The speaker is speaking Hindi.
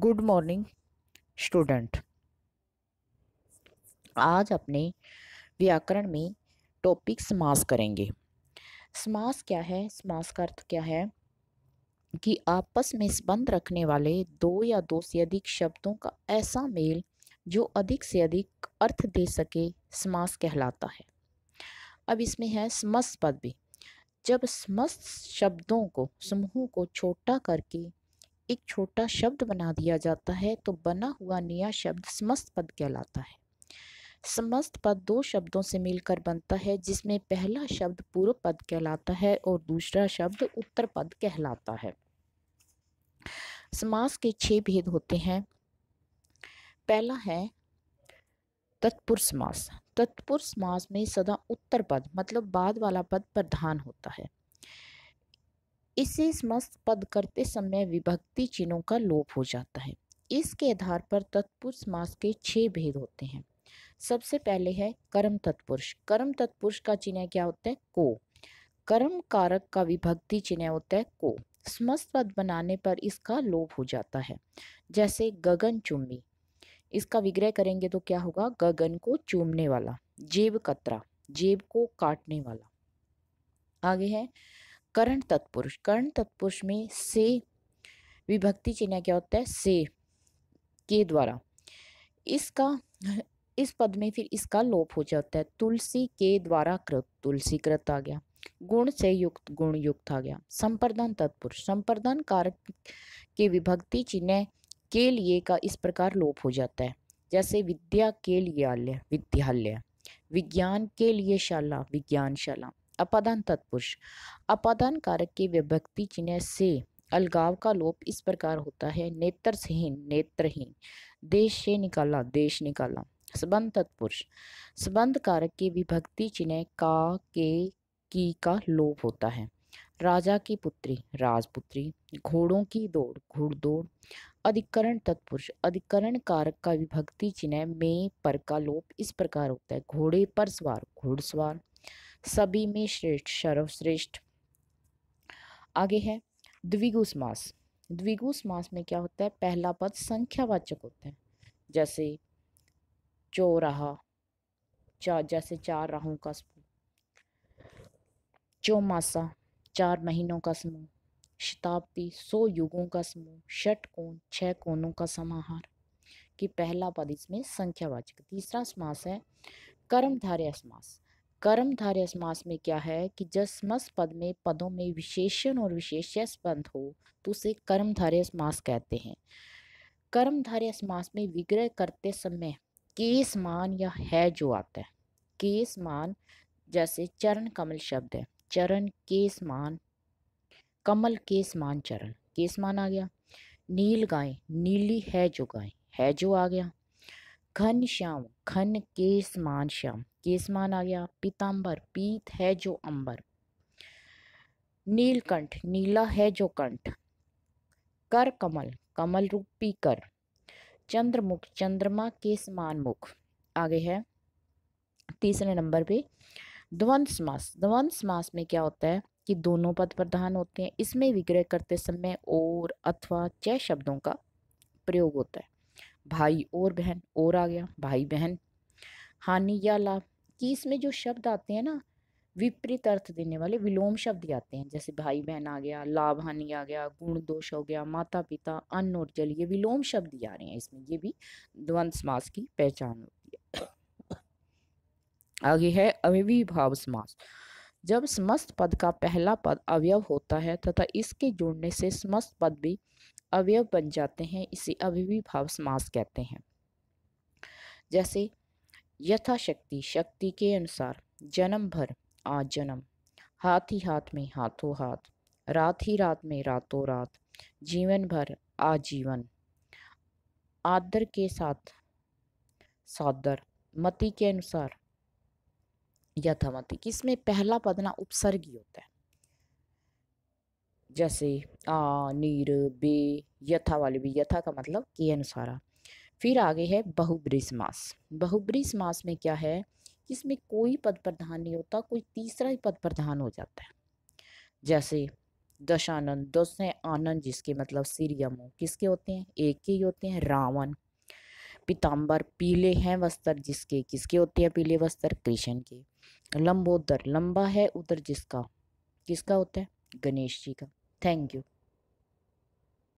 गुड मॉर्निंग स्टूडेंट आज अपने व्याकरण में टॉपिक समास करेंगे समास क्या है समास का अर्थ क्या है कि आपस में संबंध रखने वाले दो या दो से अधिक शब्दों का ऐसा मेल जो अधिक से अधिक अर्थ दे सके समास कहलाता है अब इसमें है समस्त पद भी जब समस्त शब्दों को समूह को छोटा करके एक छोटा शब्द बना दिया जाता है तो बना हुआ नया शब्द समस्त पद कहलाता है समस्त पद दो शब्दों से मिलकर बनता है जिसमें पहला शब्द पूर्व पद कहलाता है और दूसरा शब्द उत्तर पद कहलाता है समास के छह भेद होते हैं पहला है तत्पुरुष समास तत्पुरुष समास में सदा उत्तर पद मतलब बाद वाला पद प्रधान होता है इसे समस्त पद करते समय विभक्ति चिन्हों का लोप हो जाता है इसके आधार पर तत्पुरुष मास के छह भेद होते हैं सबसे पहले है कर्म तत्पुरुष कर्म तत्पुरुष का चिन्ह क्या होता है को कर्म कारक का विभक्ति चिन्ह होता है को समस्त पद बनाने पर इसका लोप हो जाता है जैसे गगन चुम्बी इसका विग्रह करेंगे तो क्या होगा गगन को चूमने वाला जेब कतरा जेब को काटने वाला आगे है करण तत्पुरुष करण तत्पुरुष में से विभक्ति चिन्ह क्या होता है से के द्वारा इसका इस पद में फिर इसका लोप हो जाता है तुलसी के द्वारा कृत तुलसी कृत आ गया गुण से युक्त गुण युक्त आ गया संप्रदान तत्पुरुष संप्रदान कारक के विभक्ति चिन्ह के लिए का इस प्रकार लोप हो जाता है जैसे विद्या के लिए आलय विद्यालय विज्ञान के लिए शाला विज्ञानशाला अपादान तत्पुरुष अपादान कारक के विभक्ति चिन्ह से अलगाव का लोप इस प्रकार होता है सहीन नेत्रहीन देश से निकाला देश निकाला संबंध तत्पुरुष संबंध कारक के विभक्ति चिन्ह का के की का लोप होता है राजा की पुत्री राजपुत्री घोड़ों की दौड़ घुड़दौड़ अधिकरण तत्पुरुष अधिकरण कारक का विभक्ति चिन्ह में पर का लोप इस प्रकार होता है घोड़े पर सवार घुड़सवार सभी में श्रेष्ठ सर्वश्रेष्ठ आगे है द्विगुस मास द्विगुस मास में क्या होता है पहला पद संख्यावाचक होता है जैसे चौराहा चा जैसे चार राहों का समूह चौमासा चार महीनों का समूह शताब्दी सौ युगों का समूह षट कोण छह कोणों का समाहार कि पहला पद इसमें संख्यावाचक तीसरा समास है कर्मधारय समास कर्मधारय समास में क्या है कि जसमस पद में पदों में विशेषण और विशेष्यस्पंद हो तो उसे कर्मधारय समास कहते हैं कर्मधारय समास में विग्रह करते समय केस मान या है जो आता है केस मान जैसे चरण कमल शब्द है चरण केस मान कमल केस मान चरण केस मान आ गया नील गाय नीली है जो गाय है जो आ गया घन श्याम घन केसमान श्याम केसमान आ गया पीताम्बर पीत है जो अंबर नीलकंठ नीला है जो कंठ कर कमल कमल रूपी कर चंद्रमुख चंद्रमा के समान मुख आगे है तीसरे नंबर पे द्वंस मास द्वंस मास में क्या होता है कि दोनों पद प्रधान होते हैं इसमें विग्रह करते समय और अथवा चय शब्दों का प्रयोग होता है भाई और बहन और आ गया भाई बहन हानि या लाभ कि इसमें जो शब्द आते हैं ना विपरीत अर्थ देने वाले विलोम शब्द आते हैं जैसे भाई बहन आ गया लाभ हानि आ गया गुण दोष हो गया माता पिता अन्न और जल ये विलोम शब्द ही आ रहे हैं इसमें ये भी द्वंद समास की पहचान होती है आगे है अविभाव समास जब समस्त पद का पहला पद अवयव होता है तथा इसके जुड़ने से समस्त पद भी अवयव बन जाते हैं इसे भाव समास कहते हैं जैसे यथाशक्ति शक्ति के अनुसार जन्म भर आ जन्म हाथ ही हाथ में हाथों हाथ रात ही रात में रातों रात जीवन भर आजीवन आदर के साथ सादर मति के अनुसार यथामति किसमें पहला पद ना उपसर्गी होता है जैसे आ नीर बे यथा वाले भी यथा का मतलब के अनुसारा फिर आगे है बहुब्री समास बहुब्री समास में क्या है इसमें कोई पद प्रधान नहीं होता कोई तीसरा ही पद प्रधान हो जाता है जैसे दशानंद दस आनंद जिसके मतलब सिर या मुँह किसके होते हैं एक के ही होते हैं रावण पीताम्बर पीले हैं वस्त्र जिसके किसके होते हैं पीले वस्त्र कृष्ण के लंबोदर लंबा है उदर जिसका किसका होता है गणेश जी का Thank you.